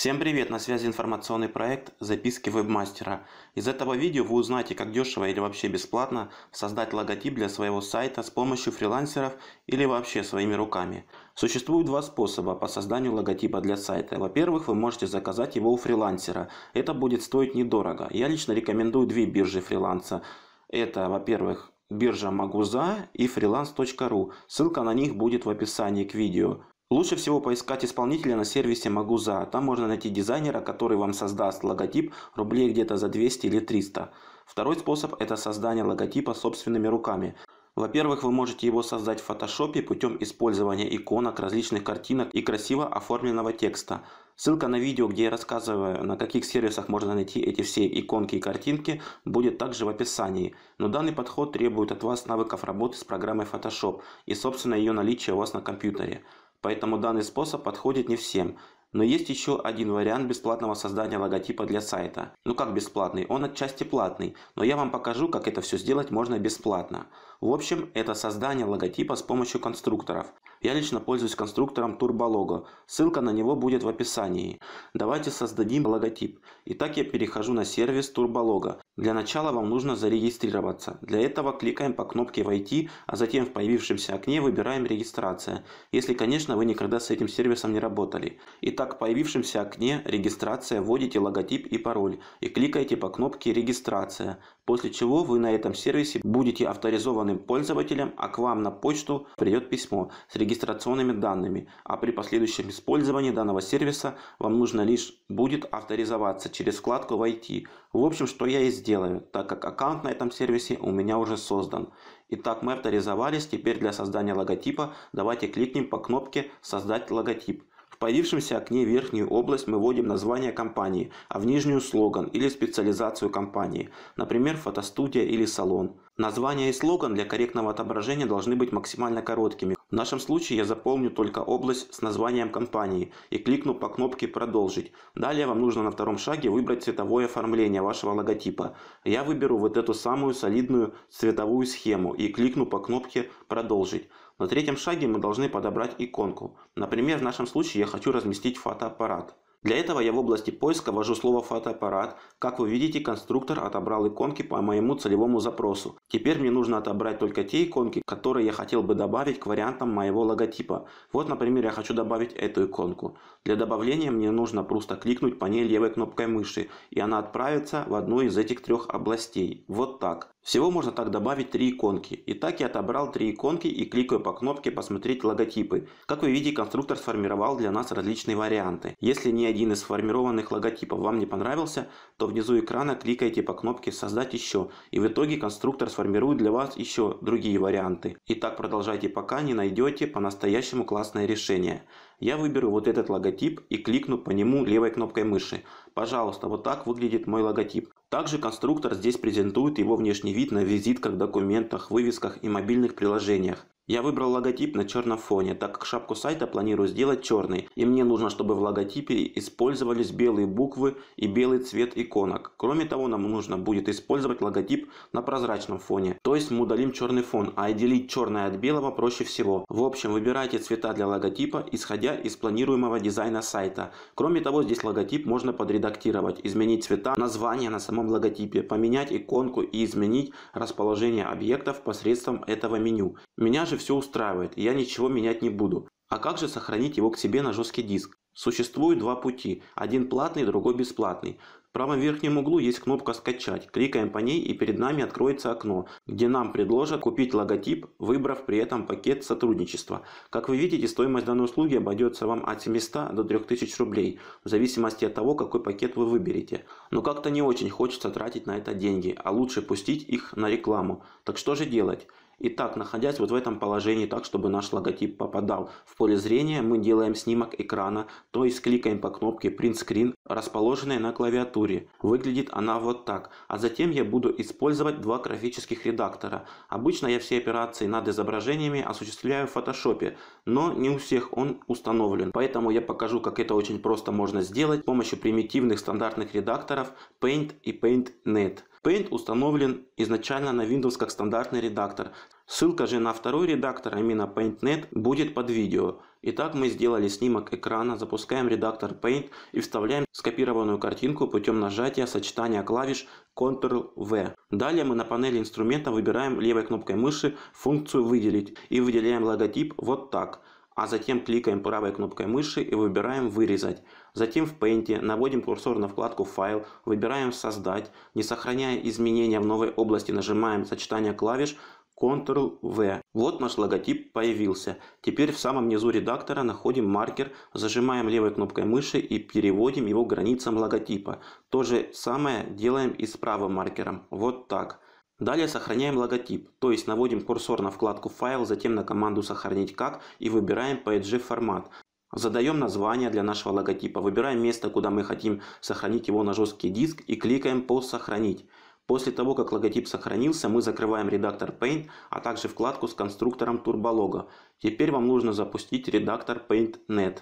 Всем привет, на связи информационный проект «Записки вебмастера». Из этого видео вы узнаете, как дешево или вообще бесплатно создать логотип для своего сайта с помощью фрилансеров или вообще своими руками. Существует два способа по созданию логотипа для сайта. Во-первых, вы можете заказать его у фрилансера. Это будет стоить недорого. Я лично рекомендую две биржи фриланса. Это, во-первых, биржа Магуза и freelance.ru. Ссылка на них будет в описании к видео. Лучше всего поискать исполнителя на сервисе Магуза. Там можно найти дизайнера, который вам создаст логотип рублей где-то за 200 или 300. Второй способ – это создание логотипа собственными руками. Во-первых, вы можете его создать в фотошопе путем использования иконок, различных картинок и красиво оформленного текста. Ссылка на видео, где я рассказываю, на каких сервисах можно найти эти все иконки и картинки, будет также в описании. Но данный подход требует от вас навыков работы с программой Photoshop и, собственно, ее наличия у вас на компьютере поэтому данный способ подходит не всем. Но есть еще один вариант бесплатного создания логотипа для сайта. Ну как бесплатный? Он отчасти платный, но я вам покажу, как это все сделать можно бесплатно. В общем, это создание логотипа с помощью конструкторов. Я лично пользуюсь конструктором TurboLogo. Ссылка на него будет в описании. Давайте создадим логотип. Итак, я перехожу на сервис TurboLogo. Для начала вам нужно зарегистрироваться. Для этого кликаем по кнопке «Войти», а затем в появившемся окне выбираем «Регистрация», если, конечно, вы никогда с этим сервисом не работали. Итак, в появившемся окне «Регистрация» вводите логотип и пароль и кликаете по кнопке «Регистрация», после чего вы на этом сервисе будете авторизованы регистрированным пользователем, а к вам на почту придет письмо с регистрационными данными, а при последующем использовании данного сервиса вам нужно лишь будет авторизоваться через вкладку «Войти». В общем, что я и сделаю, так как аккаунт на этом сервисе у меня уже создан. Итак, мы авторизовались, теперь для создания логотипа давайте кликнем по кнопке «Создать логотип» появившемся окне верхнюю область мы вводим название компании, а в нижнюю слоган или специализацию компании, например, фотостудия или салон. Название и слоган для корректного отображения должны быть максимально короткими, в нашем случае я заполню только область с названием компании и кликну по кнопке «Продолжить». Далее вам нужно на втором шаге выбрать цветовое оформление вашего логотипа. Я выберу вот эту самую солидную цветовую схему и кликну по кнопке «Продолжить». На третьем шаге мы должны подобрать иконку. Например, в нашем случае я хочу разместить фотоаппарат. Для этого я в области поиска ввожу слово «фотоаппарат». Как вы видите, конструктор отобрал иконки по моему целевому запросу. Теперь мне нужно отобрать только те иконки, которые я хотел бы добавить к вариантам моего логотипа. Вот, например, я хочу добавить эту иконку. Для добавления мне нужно просто кликнуть по ней левой кнопкой мыши, и она отправится в одну из этих трех областей. Вот так. Всего можно так добавить три иконки. Итак, я отобрал три иконки и кликаю по кнопке «Посмотреть логотипы». Как вы видите, конструктор сформировал для нас различные варианты. Если ни один из сформированных логотипов вам не понравился, то внизу экрана кликайте по кнопке «Создать еще» и в итоге конструктор сформирует для вас еще другие варианты. И так продолжайте, пока не найдете по-настоящему классное решение. Я выберу вот этот логотип и кликну по нему левой кнопкой мыши. Пожалуйста, вот так выглядит мой логотип. Также конструктор здесь презентует его внешний вид на визитках, документах, вывесках и мобильных приложениях я выбрал логотип на черном фоне, так как шапку сайта планирую сделать черной, и мне нужно, чтобы в логотипе использовались белые буквы и белый цвет иконок. Кроме того, нам нужно будет использовать логотип на прозрачном фоне, то есть мы удалим черный фон, а отделить черное от белого проще всего. В общем, выбирайте цвета для логотипа, исходя из планируемого дизайна сайта. Кроме того, здесь логотип можно подредактировать, изменить цвета, название на самом логотипе, поменять иконку и изменить расположение объектов посредством этого меню. Меня же все устраивает, и я ничего менять не буду. А как же сохранить его к себе на жесткий диск? Существует два пути, один платный, другой бесплатный. В правом верхнем углу есть кнопка «Скачать». Кликаем по ней и перед нами откроется окно, где нам предложат купить логотип, выбрав при этом пакет сотрудничества. Как вы видите, стоимость данной услуги обойдется вам от 700 до 3000 рублей, в зависимости от того, какой пакет вы выберете. Но как-то не очень хочется тратить на это деньги, а лучше пустить их на рекламу. Так что же делать? Итак, находясь вот в этом положении, так, чтобы наш логотип попадал в поле зрения, мы делаем снимок экрана, то есть кликаем по кнопке Print Screen, расположенной на клавиатуре. Выглядит она вот так. А затем я буду использовать два графических редактора. Обычно я все операции над изображениями осуществляю в Photoshop, но не у всех он установлен. Поэтому я покажу, как это очень просто можно сделать с помощью примитивных стандартных редакторов Paint и PaintNet. Paint установлен изначально на Windows как стандартный редактор. Ссылка же на второй редактор, а именно PaintNet, будет под видео. Итак, мы сделали снимок экрана, запускаем редактор Paint и вставляем скопированную картинку путем нажатия сочетания клавиш Ctrl-V. Далее мы на панели инструмента выбираем левой кнопкой мыши функцию «Выделить» и выделяем логотип вот так – а затем кликаем правой кнопкой мыши и выбираем «Вырезать». Затем в Paint наводим курсор на вкладку «Файл», выбираем «Создать». Не сохраняя изменения в новой области, нажимаем сочетание клавиш Ctrl-V. Вот наш логотип появился. Теперь в самом низу редактора находим маркер, зажимаем левой кнопкой мыши и переводим его границам логотипа. То же самое делаем и с правым маркером. Вот так. Далее сохраняем логотип, то есть наводим курсор на вкладку «Файл», затем на команду «Сохранить как» и выбираем PNG формат. Задаем название для нашего логотипа, выбираем место, куда мы хотим сохранить его на жесткий диск и кликаем по «Сохранить». После того, как логотип сохранился, мы закрываем редактор Paint, а также вкладку с конструктором TurboLogo. Теперь вам нужно запустить редактор PaintNet.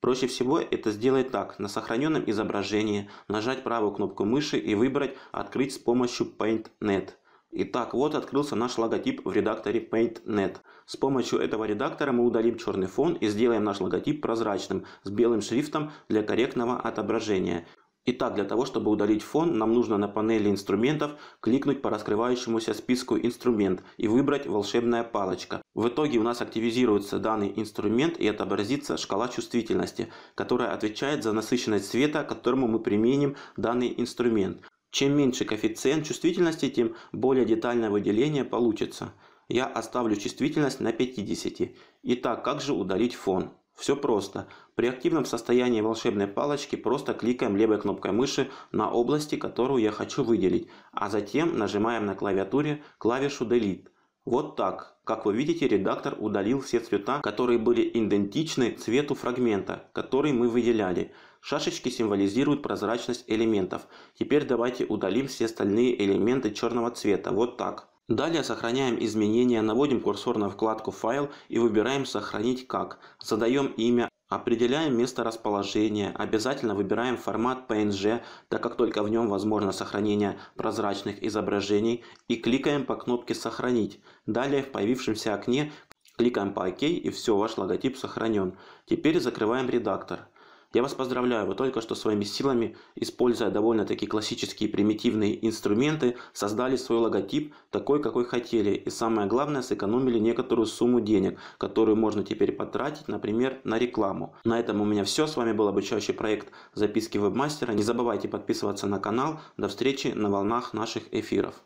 Проще всего это сделать так. На сохраненном изображении нажать правую кнопку мыши и выбрать «Открыть с помощью PaintNet». Итак, вот открылся наш логотип в редакторе PaintNet. С помощью этого редактора мы удалим черный фон и сделаем наш логотип прозрачным, с белым шрифтом для корректного отображения. Итак, для того, чтобы удалить фон, нам нужно на панели инструментов кликнуть по раскрывающемуся списку «Инструмент» и выбрать «Волшебная палочка». В итоге у нас активизируется данный инструмент и отобразится шкала чувствительности, которая отвечает за насыщенность света, к которому мы применим данный инструмент. Чем меньше коэффициент чувствительности, тем более детальное выделение получится. Я оставлю чувствительность на 50. Итак, как же удалить фон? Все просто. При активном состоянии волшебной палочки просто кликаем левой кнопкой мыши на области, которую я хочу выделить, а затем нажимаем на клавиатуре клавишу Delete. Вот так. Как вы видите, редактор удалил все цвета, которые были идентичны цвету фрагмента, который мы выделяли. Шашечки символизируют прозрачность элементов. Теперь давайте удалим все остальные элементы черного цвета, вот так. Далее сохраняем изменения, наводим курсор на вкладку «Файл» и выбираем «Сохранить как». Задаем имя, Определяем место расположения, обязательно выбираем формат PNG, так как только в нем возможно сохранение прозрачных изображений и кликаем по кнопке «Сохранить». Далее в появившемся окне кликаем по «Ок» и все, ваш логотип сохранен. Теперь закрываем редактор. Я вас поздравляю, вы только что своими силами, используя довольно-таки классические примитивные инструменты, создали свой логотип такой, какой хотели, и самое главное, сэкономили некоторую сумму денег, которую можно теперь потратить, например, на рекламу. На этом у меня все, с вами был обучающий проект «Записки вебмастера». Не забывайте подписываться на канал, до встречи на волнах наших эфиров.